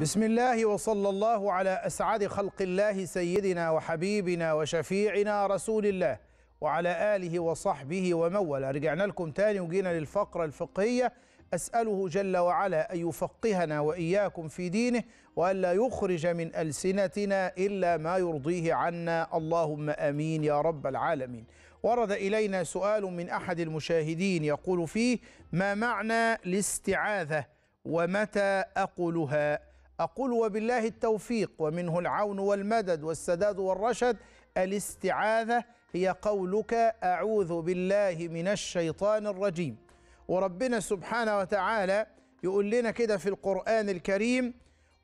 بسم الله وصلى الله على اسعد خلق الله سيدنا وحبيبنا وشفيعنا رسول الله وعلى اله وصحبه ومن والاه رجعنا لكم تاني وجينا للفقره الفقهيه اساله جل وعلا ان يفقهنا واياكم في دينه والا يخرج من السنتنا الا ما يرضيه عنا اللهم امين يا رب العالمين ورد الينا سؤال من احد المشاهدين يقول فيه ما معنى الاستعاذه ومتى اقولها أقول وبالله التوفيق ومنه العون والمدد والسداد والرشد الاستعاذة هي قولك أعوذ بالله من الشيطان الرجيم وربنا سبحانه وتعالى يقول لنا كده في القرآن الكريم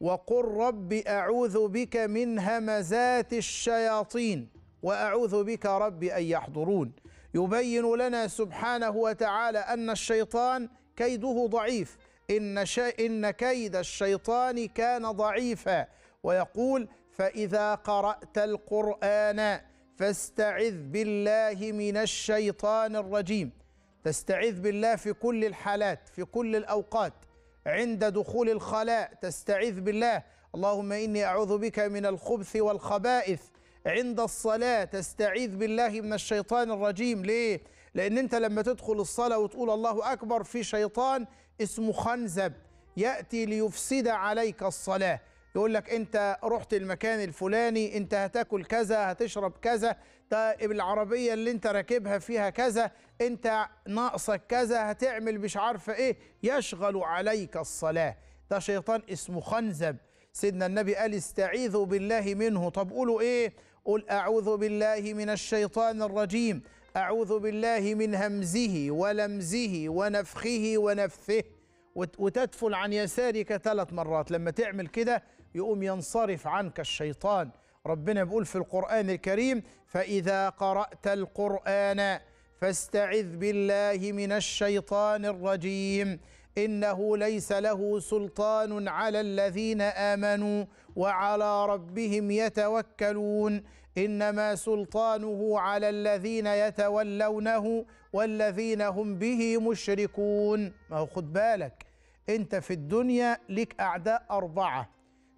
وقل رب أعوذ بك من همزات الشياطين وأعوذ بك رب أن يحضرون يبين لنا سبحانه وتعالى أن الشيطان كيده ضعيف إن, ش... إن كيد الشيطان كان ضعيفا ويقول فإذا قرأت القرآن فاستعذ بالله من الشيطان الرجيم تستعذ بالله في كل الحالات في كل الأوقات عند دخول الخلاء تستعذ بالله اللهم إني أعوذ بك من الخبث والخبائث عند الصلاة تستعيذ بالله من الشيطان الرجيم ليه؟ لأن أنت لما تدخل الصلاة وتقول الله أكبر في شيطان اسمه خنزب يأتي ليفسد عليك الصلاة يقول لك انت رحت المكان الفلاني انت هتاكل كذا هتشرب كذا طيب العربيه اللي انت راكبها فيها كذا انت ناقصك كذا هتعمل مش عارفه ايه يشغل عليك الصلاه ده شيطان اسمه خنزب سيدنا النبي قال استعيذوا بالله منه طب قولوا ايه قل اعوذ بالله من الشيطان الرجيم أعوذ بالله من همزه ولمزه ونفخه ونفثه وتدفل عن يسارك ثلاث مرات لما تعمل كده يقوم ينصرف عنك الشيطان ربنا بيقول في القرآن الكريم فإذا قرأت القرآن فاستعذ بالله من الشيطان الرجيم انه ليس له سلطان على الذين امنوا وعلى ربهم يتوكلون انما سلطانه على الذين يتولونه والذين هم به مشركون ما هو خد بالك انت في الدنيا لك اعداء اربعه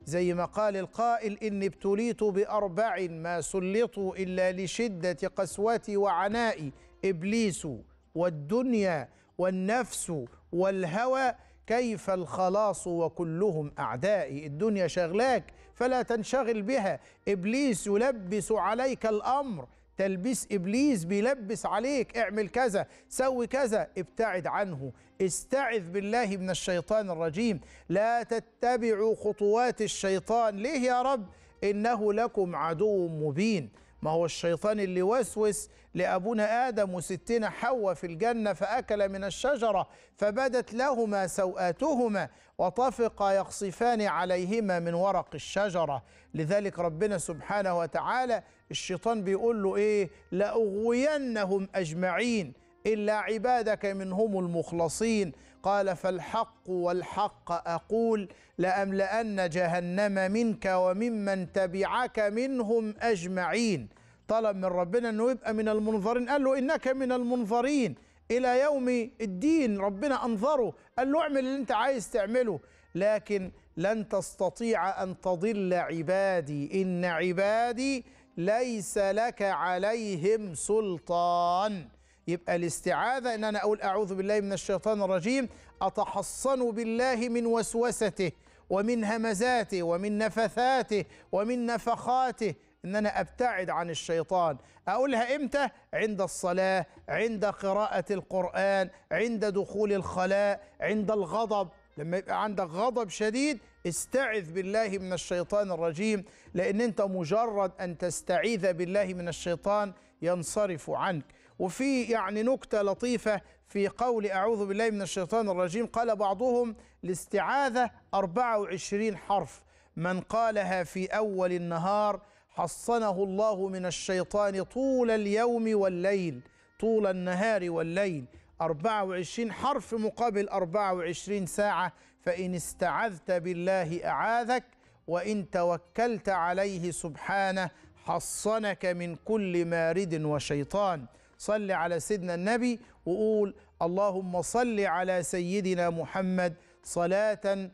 زي ما قال القائل ان ابتليت باربع ما سلطوا الا لشده قسوتي وعنائي ابليس والدنيا والنفس والهوى كيف الخلاص وكلهم أعدائي الدنيا شغلاك فلا تنشغل بها إبليس يلبس عليك الأمر تلبيس إبليس بيلبس عليك اعمل كذا سوي كذا ابتعد عنه استعذ بالله من الشيطان الرجيم لا تتبعوا خطوات الشيطان ليه يا رب إنه لكم عدو مبين ما هو الشيطان اللي وسوس لأبونا آدم وستنا حواء في الجنة فأكل من الشجرة فبدت لهما سوآتهما وطفقا يقصفان عليهما من ورق الشجرة لذلك ربنا سبحانه وتعالى الشيطان بيقول له إيه لأغوينهم أجمعين إلا عبادك منهم المخلصين قال فالحق والحق اقول لاملان جهنم منك وممن تبعك منهم اجمعين طلب من ربنا انه يبقى من المنظرين قال له انك من المنظرين الى يوم الدين ربنا انظره قال له اعمل اللي انت عايز تعمله لكن لن تستطيع ان تضل عبادي ان عبادي ليس لك عليهم سلطان يبقى الاستعاذة إن أنا أقول أعوذ بالله من الشيطان الرجيم أتحصن بالله من وسوسته ومن همزاته ومن نفثاته ومن نفخاته ان انا ابتعد عن الشيطان اقولها امتى عند الصلاه عند قراءه القران عند دخول الخلاء عند الغضب لما يبقى عندك غضب شديد استعذ بالله من الشيطان الرجيم لان انت مجرد ان تستعيذ بالله من الشيطان ينصرف عنك وفي يعني نكتة لطيفة في قول أعوذ بالله من الشيطان الرجيم قال بعضهم الاستعاذة 24 حرف من قالها في أول النهار حصنه الله من الشيطان طول اليوم والليل طول النهار والليل 24 حرف مقابل 24 ساعة فإن استعذت بالله أعاذك وإن توكلت عليه سبحانه حصنك من كل مارد وشيطان صل على سيدنا النبي وقول اللهم صل على سيدنا محمد صلاة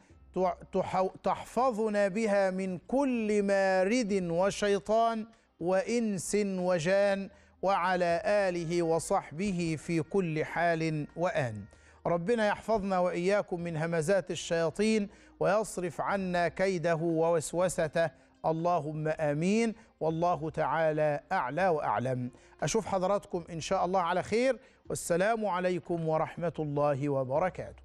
تحفظنا بها من كل مارد وشيطان وإنس وجان وعلى آله وصحبه في كل حال وآن ربنا يحفظنا وإياكم من همزات الشياطين ويصرف عنا كيده ووسوسته اللهم امين والله تعالى اعلى واعلم اشوف حضراتكم ان شاء الله على خير والسلام عليكم ورحمه الله وبركاته